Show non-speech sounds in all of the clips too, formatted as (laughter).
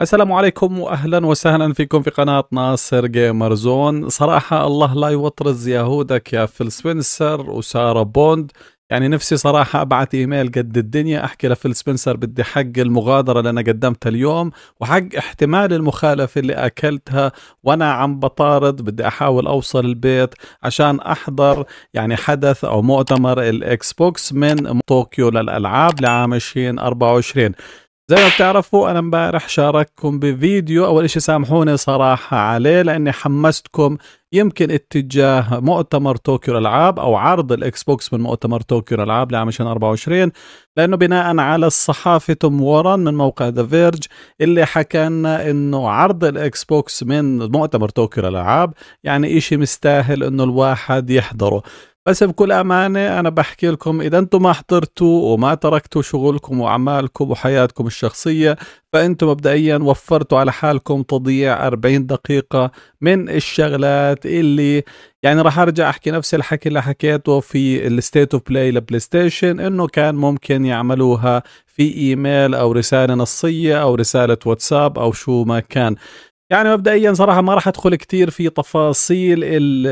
السلام عليكم واهلا وسهلا فيكم في قناه ناصر جيمر زون صراحه الله لا يوطرز يهودك يا فيل سبنسر وساره بوند يعني نفسي صراحة أبعت إيميل قد الدنيا أحكي لفيل سبنسر بدي حق المغادرة اللي أنا قدمتها اليوم وحق احتمال المخالفة اللي أكلتها وأنا عم بطارد بدي أحاول أوصل البيت عشان أحضر يعني حدث أو مؤتمر الإكس بوكس من طوكيو للألعاب لعام 2024 زي ما بتعرفوا انا امبارح شارككم بفيديو اول اشي سامحوني صراحة عليه لاني حمستكم يمكن اتجاه مؤتمر طوكيو الالعاب او عرض الاكس بوكس من مؤتمر طوكيو الالعاب لعام 2024 لانه بناء على الصحافة توم وورن من موقع ذا فيرج اللي حكى لنا انه عرض الاكس بوكس من مؤتمر طوكيو الالعاب يعني اشي مستاهل انه الواحد يحضره بس بكل أمانة أنا بحكي لكم إذا أنتم ما حضرتوا وما تركتوا شغلكم وأعمالكم وحياتكم الشخصية فأنتم مبدئيا وفرتوا على حالكم تضييع 40 دقيقة من الشغلات اللي يعني راح أرجع أحكي نفس الحكي اللي حكيته في الستيت اوف بلاي لبلاي ستيشن إنه كان ممكن يعملوها في ايميل او رساله نصيه او رساله واتساب او شو ما كان يعني مبدئيا صراحه ما راح ادخل كثير في تفاصيل الـ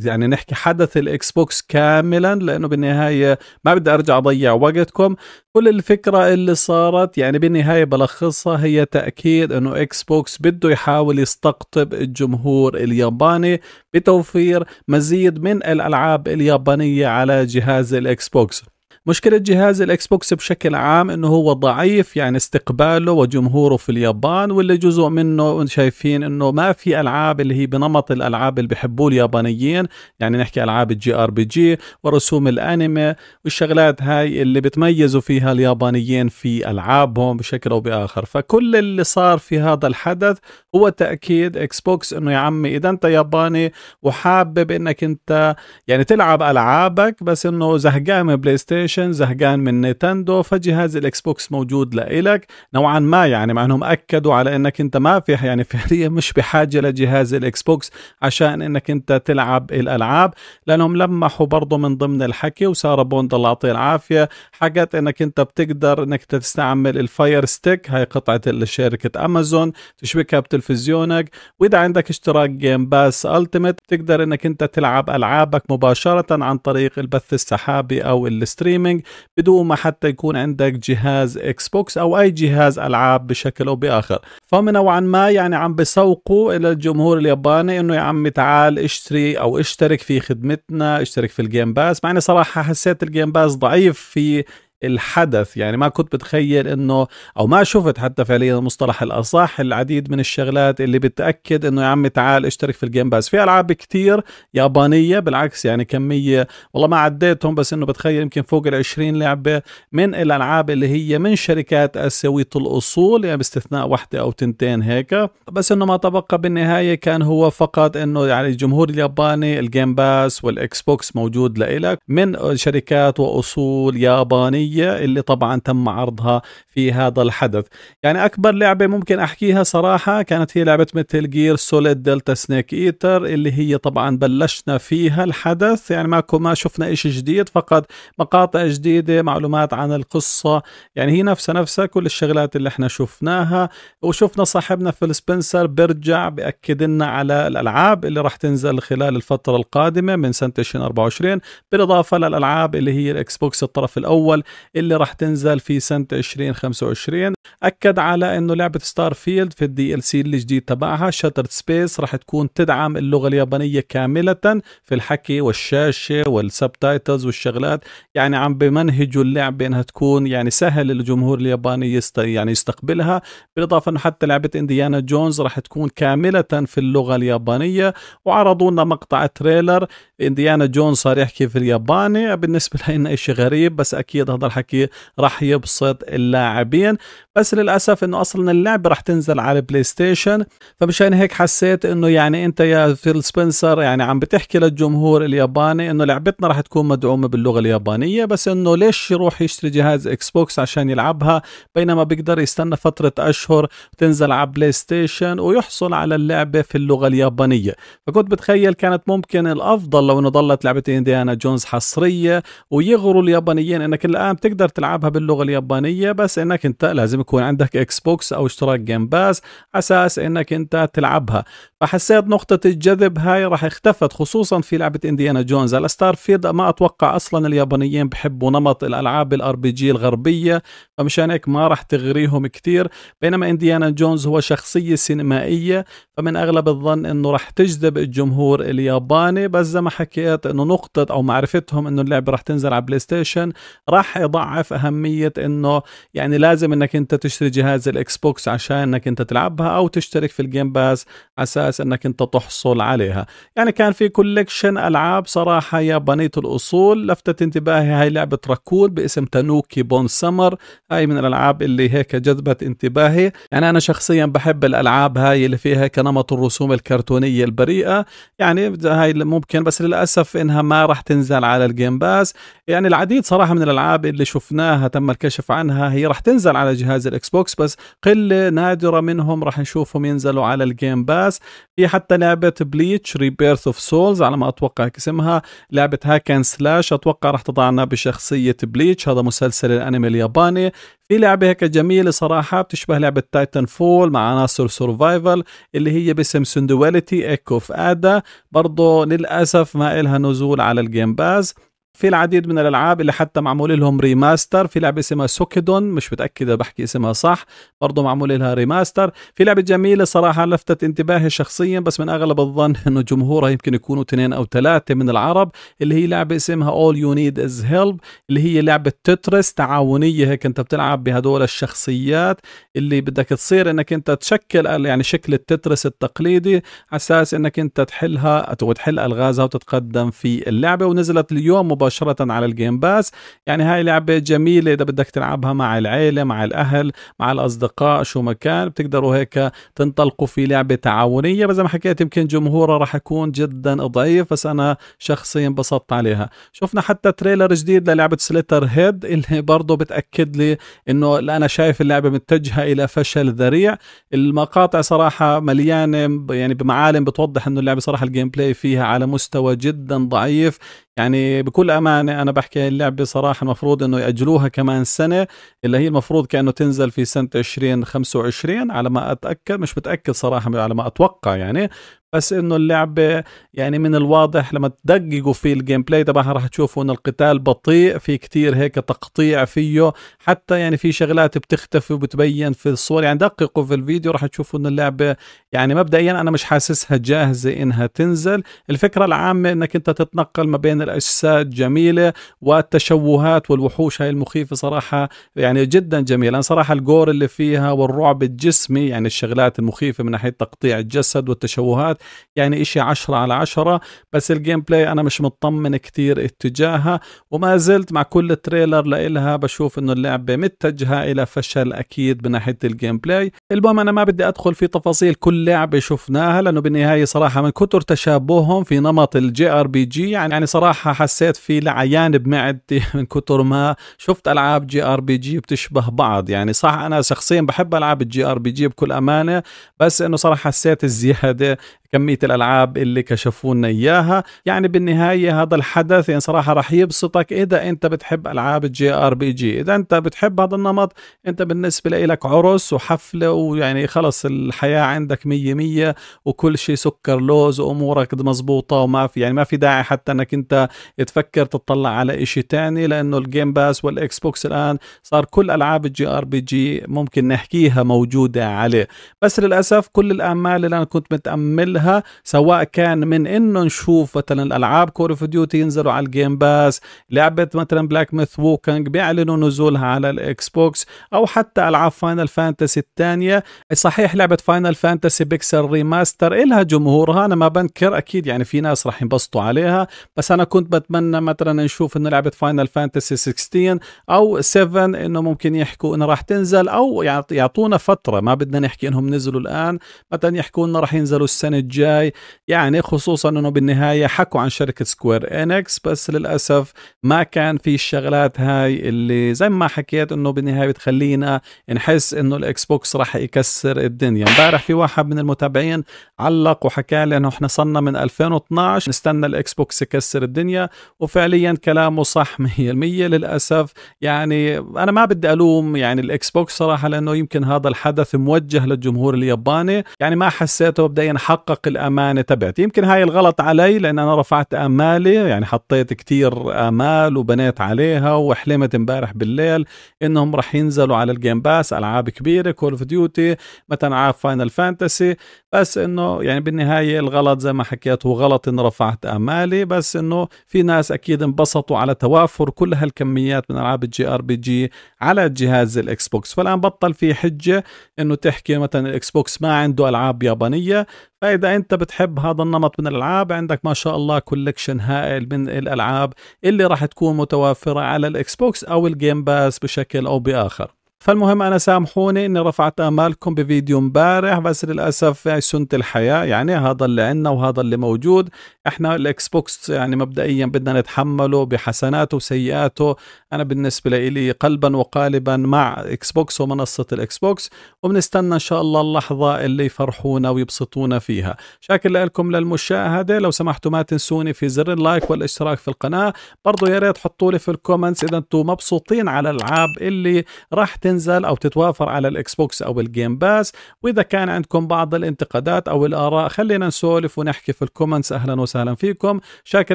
الـ يعني نحكي حدث الاكس بوكس كاملا لانه بالنهايه ما بدي ارجع اضيع وقتكم كل الفكره اللي صارت يعني بالنهايه بلخصها هي تاكيد انه اكس بوكس بده يحاول يستقطب الجمهور الياباني بتوفير مزيد من الالعاب اليابانيه على جهاز الاكس بوكس مشكلة جهاز الاكس بوكس بشكل عام انه هو ضعيف يعني استقباله وجمهوره في اليابان واللي جزء منه شايفين انه ما في العاب اللي هي بنمط الالعاب اللي بحبوه اليابانيين يعني نحكي العاب الجي ار بي جي ورسوم الانمي والشغلات هاي اللي بتميزوا فيها اليابانيين في العابهم بشكل او باخر فكل اللي صار في هذا الحدث هو تاكيد اكس بوكس انه يا عمي اذا انت ياباني وحابب انك انت يعني تلعب العابك بس انه زهقان من بلاي ستيشن ستيشن زهقان من نينتندو فجهاز الاكس بوكس موجود لإلك نوعا ما يعني مع انهم اكدوا على انك انت ما في يعني فعليا مش بحاجه لجهاز الاكس بوكس عشان انك انت تلعب الالعاب لانهم لمحوا برضه من ضمن الحكي وساره بوند الله يعطيه العافيه حكت انك انت بتقدر انك تستعمل الفاير ستيك هاي قطعه شركه امازون تشبكها بتلفزيونك واذا عندك اشتراك جيم باس التيمت تقدر انك انت تلعب العابك مباشره عن طريق البث السحابي او الستريم ستريمينج بدون ما حتى يكون عندك جهاز اكس بوكس او اي جهاز العاب بشكل او باخر فهم نوعا ما يعني عم بسوقوا الى الجمهور الياباني انه يا عم تعال اشتري او اشترك في خدمتنا اشترك في الجيم باس مع صراحه حسيت الجيم باس ضعيف في الحدث يعني ما كنت بتخيل انه او ما شفت حتى فعليا المصطلح الاصح العديد من الشغلات اللي بتاكد انه يا عم تعال اشترك في الجيم باس في العاب كتير يابانيه بالعكس يعني كميه والله ما عديتهم بس انه بتخيل يمكن فوق ال 20 لعبه من الالعاب اللي هي من شركات اسيويه الاصول يعني باستثناء واحده او تنتين هيك بس انه ما تبقى بالنهايه كان هو فقط انه يعني الجمهور الياباني الجيم باس والاكس بوكس موجود لإلك من شركات واصول يابانيه الرسمية اللي طبعا تم عرضها في هذا الحدث يعني أكبر لعبة ممكن أحكيها صراحة كانت هي لعبة متل جير سوليد دلتا سنيك إيتر اللي هي طبعا بلشنا فيها الحدث يعني ما ما شفنا إشي جديد فقط مقاطع جديدة معلومات عن القصة يعني هي نفسها نفسها كل الشغلات اللي احنا شفناها وشفنا صاحبنا فيل سبنسر بيرجع بأكد لنا على الألعاب اللي راح تنزل خلال الفترة القادمة من سنة 2024 بالإضافة للألعاب اللي هي الإكس بوكس الطرف الأول اللي راح تنزل في سنة 2025 أكد على أنه لعبة ستار فيلد في الدي ال سي الجديد تبعها شاترد سبيس راح تكون تدعم اللغة اليابانية كاملة في الحكي والشاشة والسبتايتلز والشغلات يعني عم بمنهجوا اللعبة أنها تكون يعني سهل للجمهور الياباني يست يعني يستقبلها بالإضافة أنه حتى لعبة إنديانا جونز راح تكون كاملة في اللغة اليابانية وعرضوا لنا مقطع تريلر إنديانا جونز صار يحكي في الياباني بالنسبة لنا شيء غريب بس أكيد هذا الحكي راح يبسط اللاعبين بس للاسف انه اصلا اللعبه رح تنزل على البلاي ستيشن فمشان هيك حسيت انه يعني انت يا فيل سبنسر يعني عم بتحكي للجمهور الياباني انه لعبتنا رح تكون مدعومه باللغه اليابانيه بس انه ليش يروح يشتري جهاز اكس بوكس عشان يلعبها بينما بيقدر يستنى فتره اشهر تنزل على بلاي ستيشن ويحصل على اللعبه في اللغه اليابانيه فكنت بتخيل كانت ممكن الافضل لو انه ضلت لعبه انديانا جونز حصريه ويغروا اليابانيين انك الان بتقدر تلعبها باللغه اليابانيه بس انك انت لازم يكون عندك اكس بوكس او اشتراك جيم باس اساس انك انت تلعبها فحسيت نقطة الجذب هاي راح اختفت خصوصا في لعبة انديانا جونز الستار فيلد ما اتوقع اصلا اليابانيين بحبوا نمط الالعاب الار بي جي الغربية فمشان هيك ما راح تغريهم كثير بينما انديانا جونز هو شخصية سينمائية فمن اغلب الظن انه راح تجذب الجمهور الياباني بس زي ما حكيت انه نقطة او معرفتهم انه اللعبة راح تنزل على بلاي ستيشن راح يضعف اهمية انه يعني لازم انك انت تشتري جهاز الاكس بوكس عشان انك انت تلعبها او تشترك في الجيم باس على اساس انك انت تحصل عليها يعني كان في كوليكشن العاب صراحه يابانيه الاصول لفتت انتباهي هاي لعبه راكون باسم تانوكي بون سمر هاي من الالعاب اللي هيك جذبت انتباهي يعني انا شخصيا بحب الالعاب هاي اللي فيها كنمط الرسوم الكرتونيه البريئه يعني هاي ممكن بس للاسف انها ما راح تنزل على الجيم باس يعني العديد صراحه من الالعاب اللي شفناها تم الكشف عنها هي راح تنزل على جهاز ينزل اكس بوكس بس قله نادره منهم راح نشوفهم ينزلوا على الجيم باس في حتى لعبه بليتش ريبيرث اوف سولز على ما اتوقع هيك اسمها لعبه هاكن سلاش اتوقع راح تضعنا بشخصيه بليتش هذا مسلسل الانمي الياباني في لعبة هيك جميلة صراحة بتشبه لعبة تايتن فول مع عناصر سرفايفل اللي هي باسم سندواليتي ايكو اوف ادا برضه للأسف ما إلها نزول على الجيم باز في العديد من الالعاب اللي حتى معمول لهم ريماستر في لعبه اسمها سوكيدون مش متاكد اذا بحكي اسمها صح برضه معمول لها ريماستر في لعبه جميله صراحه لفتت انتباهي شخصيا بس من اغلب الظن انه جمهورها يمكن يكونوا اثنين او ثلاثه من العرب اللي هي لعبه اسمها اول يو نيد از هيلب اللي هي لعبه تترس تعاونيه هيك انت بتلعب بهدول الشخصيات اللي بدك تصير انك انت تشكل يعني شكل التترس التقليدي على اساس انك انت تحلها وتحل الغازها وتتقدم في اللعبه ونزلت اليوم مباشرة مباشره على الجيم باس يعني هاي لعبه جميله اذا بدك تلعبها مع العيله مع الاهل مع الاصدقاء شو مكان بتقدروا هيك تنطلقوا في لعبه تعاونيه بس زي ما حكيت يمكن جمهورها راح يكون جدا ضعيف بس انا شخصيا انبسطت عليها شفنا حتى تريلر جديد للعبه سليتر هيد اللي برضه بتاكد لي انه انا شايف اللعبه متجهه الى فشل ذريع المقاطع صراحه مليانه يعني بمعالم بتوضح انه اللعبه صراحه الجيم بلاي فيها على مستوى جدا ضعيف يعني بكل امانه انا بحكي اللعبه صراحه المفروض انه ياجلوها كمان سنه اللي هي المفروض كانه تنزل في سنه 2025 على ما اتاكد مش متاكد صراحه على ما اتوقع يعني بس انه اللعبه يعني من الواضح لما تدققوا في الجيم بلاي تبعها راح تشوفوا انه القتال بطيء في كتير هيك تقطيع فيه حتى يعني في شغلات بتختفي وبتبين في الصور يعني دققوا في الفيديو راح تشوفوا انه اللعبه يعني مبدئيا انا مش حاسسها جاهزه انها تنزل الفكره العامه انك انت تتنقل ما بين الاجساد جميله والتشوهات والوحوش هاي المخيفه صراحه يعني جدا جميله انا صراحه الجور اللي فيها والرعب الجسمي يعني الشغلات المخيفه من ناحيه تقطيع الجسد والتشوهات ساعات يعني إشي عشرة على عشرة بس الجيم بلاي أنا مش مطمن كتير اتجاهها وما زلت مع كل تريلر لإلها بشوف إنه اللعبة متجهة إلى فشل أكيد من ناحية الجيم بلاي المهم انا ما بدي ادخل في تفاصيل كل لعبه شفناها لانه بالنهايه صراحه من كثر تشابههم في نمط الجي ار بي جي يعني يعني صراحه حسيت في لعيان بمعدتي (laughs) من كثر ما شفت العاب جي ار بي جي بتشبه بعض يعني صح انا شخصيا بحب العاب الجي ار بي جي بكل امانه بس انه صراحه حسيت الزياده كمية الألعاب اللي كشفونا إياها يعني بالنهاية هذا الحدث يعني صراحة رح يبسطك إذا أنت بتحب ألعاب الجي آر بي جي إذا أنت بتحب هذا النمط أنت بالنسبة لك عرس وحفلة ويعني خلص الحياة عندك مية مية وكل شيء سكر لوز وأمورك مزبوطة وما في يعني ما في داعي حتى أنك أنت تفكر تطلع على إشي تاني لأنه الجيم باس والإكس بوكس الآن صار كل ألعاب الجي آر بي جي ممكن نحكيها موجودة عليه بس للأسف كل الآمال اللي أنا كنت متأملها سواء كان من إنه نشوف مثلا الألعاب كور اوف ديوتي ينزلوا على الجيم باس لعبة مثلا بلاك ميث ووكنج بيعلنوا نزولها على الإكس بوكس أو حتى ألعاب فاينل فانتسي الثانية الثانية صحيح لعبة فاينل فانتسي بيكسل ريماستر إلها جمهورها أنا ما بنكر أكيد يعني في ناس راح ينبسطوا عليها بس أنا كنت بتمنى مثلا نشوف إنه لعبة فاينل فانتسي 16 أو 7 إنه ممكن يحكوا إنه راح تنزل أو يعطونا فترة ما بدنا نحكي إنهم نزلوا الآن مثلا يحكوا لنا راح ينزلوا السنة الجاي يعني خصوصا إنه بالنهاية حكوا عن شركة سكوير إنكس بس للأسف ما كان في الشغلات هاي اللي زي ما حكيت إنه بالنهاية بتخلينا نحس إنه الإكس بوكس راح يكسر الدنيا امبارح في واحد من المتابعين علق وحكى لي انه احنا صرنا من 2012 نستنى الاكس بوكس يكسر الدنيا وفعليا كلامه صح 100% للاسف يعني انا ما بدي الوم يعني الاكس بوكس صراحه لانه يمكن هذا الحدث موجه للجمهور الياباني يعني ما حسيته بدا حقق الامانه تبعتي يمكن هاي الغلط علي لان انا رفعت امالي يعني حطيت كتير امال وبنيت عليها وحلمت امبارح بالليل انهم راح ينزلوا على الجيم باس العاب كبيره كول اوف ديوتي مثلا على فاينل فانتسي بس انه يعني بالنهايه الغلط زي ما حكيت هو غلط ان رفعت امالي بس انه في ناس اكيد انبسطوا على توافر كل هالكميات من العاب الجي ار بي جي على جهاز الاكس بوكس فالان بطل في حجه انه تحكي مثلا الاكس بوكس ما عنده العاب يابانيه فاذا انت بتحب هذا النمط من الالعاب عندك ما شاء الله كولكشن هائل من الالعاب اللي راح تكون متوافره على الاكس بوكس او الجيم باس بشكل او باخر فالمهم انا سامحوني اني رفعت امالكم بفيديو امبارح بس للاسف يعني سنه الحياه يعني هذا اللي عندنا وهذا اللي موجود احنا الاكس بوكس يعني مبدئيا بدنا نتحمله بحسناته وسيئاته انا بالنسبه لي قلبا وقالبا مع اكس بوكس ومنصه الاكس بوكس وبنستنى ان شاء الله اللحظه اللي يفرحونا ويبسطونا فيها شاكر لكم للمشاهده لو سمحتوا ما تنسوني في زر اللايك والاشتراك في القناه برضو يا ريت حطوا لي في الكومنتس اذا انتم مبسوطين على الالعاب اللي راح تنزل او تتوافر على الاكس بوكس او الجيم باس واذا كان عندكم بعض الانتقادات او الاراء خلينا نسولف ونحكي في الكومنتس اهلا وسهلا فيكم شاكر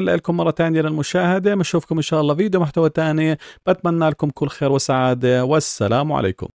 لكم مره ثانيه للمشاهده بنشوفكم ان شاء الله فيديو محتوى ثاني بتمنى لكم كل خير وسعاده والسلام عليكم